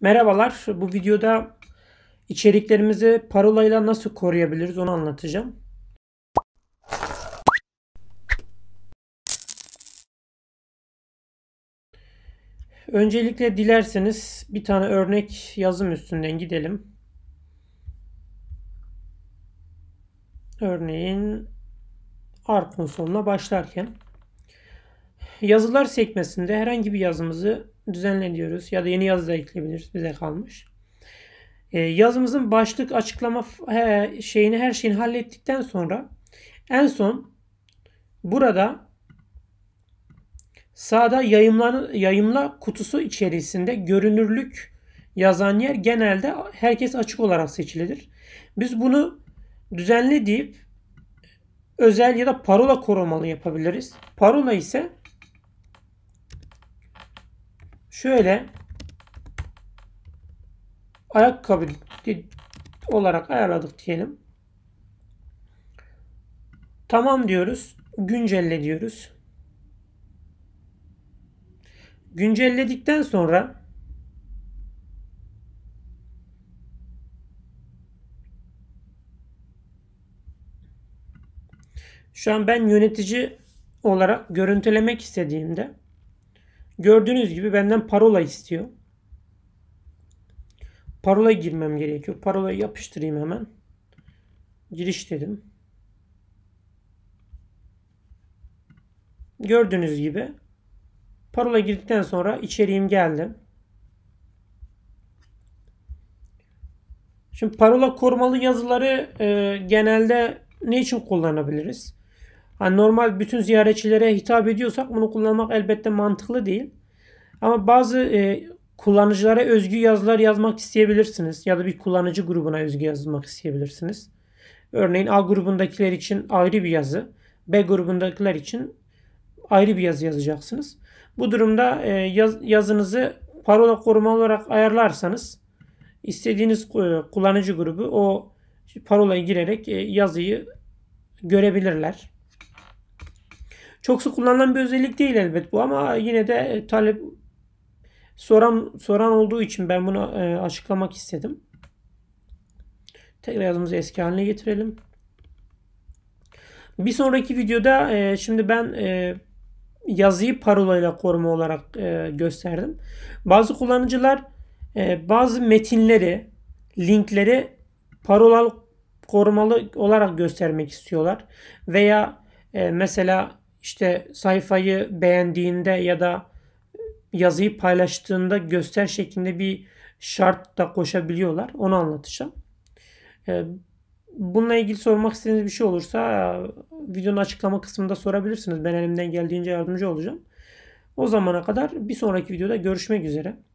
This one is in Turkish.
Merhabalar. Bu videoda içeriklerimizi parolayla nasıl koruyabiliriz onu anlatacağım. Öncelikle dilerseniz bir tane örnek yazım üstünden gidelim. Örneğin art sonuna başlarken yazılar sekmesinde herhangi bir yazımızı düzenliyoruz ya da yeni yazı da ekleyebiliriz bize kalmış. Ee, yazımızın başlık açıklama şeyini her şeyini hallettikten sonra en son burada sağda yayımlan, yayımla kutusu içerisinde görünürlük yazan yer genelde herkes açık olarak seçilidir. Biz bunu düzenli deyip özel ya da parola korumalı yapabiliriz. Parola ise Şöyle ayakkabı olarak ayarladık diyelim. Tamam diyoruz. Güncelle diyoruz. Güncelledikten sonra şu an ben yönetici olarak görüntülemek istediğimde Gördüğünüz gibi benden parola istiyor. Parola girmem gerekiyor. Parolayı yapıştırayım hemen. Giriş dedim. Gördüğünüz gibi parola girdikten sonra içeriğim geldi. Şimdi parola korumalı yazıları e, genelde ne için kullanabiliriz? Hani normal bütün ziyaretçilere hitap ediyorsak bunu kullanmak elbette mantıklı değil. Ama bazı e, kullanıcılara özgü yazılar yazmak isteyebilirsiniz. Ya da bir kullanıcı grubuna özgü yazmak isteyebilirsiniz. Örneğin A grubundakiler için ayrı bir yazı. B grubundakiler için ayrı bir yazı yazacaksınız. Bu durumda e, yaz, yazınızı parola koruma olarak ayarlarsanız istediğiniz e, kullanıcı grubu o parolayı girerek e, yazıyı görebilirler. Çok sık kullanılan bir özellik değil elbet bu ama yine de e, talep soran soran olduğu için ben bunu e, açıklamak istedim. Tekrar yazımızı eski haline getirelim. Bir sonraki videoda e, şimdi ben e, yazıyı parolayla koruma olarak gösterdim. Bazı kullanıcılar bazı metinleri, linkleri parolalı korumalı olarak göstermek istiyorlar. Veya mesela işte sayfayı beğendiğinde ya da yazıyı paylaştığında göster şeklinde bir şart da koşabiliyorlar. Onu anlatacağım. Ee, bununla ilgili sormak istediğiniz bir şey olursa e, videonun açıklama kısmında sorabilirsiniz. Ben elimden geldiğince yardımcı olacağım. O zamana kadar bir sonraki videoda görüşmek üzere.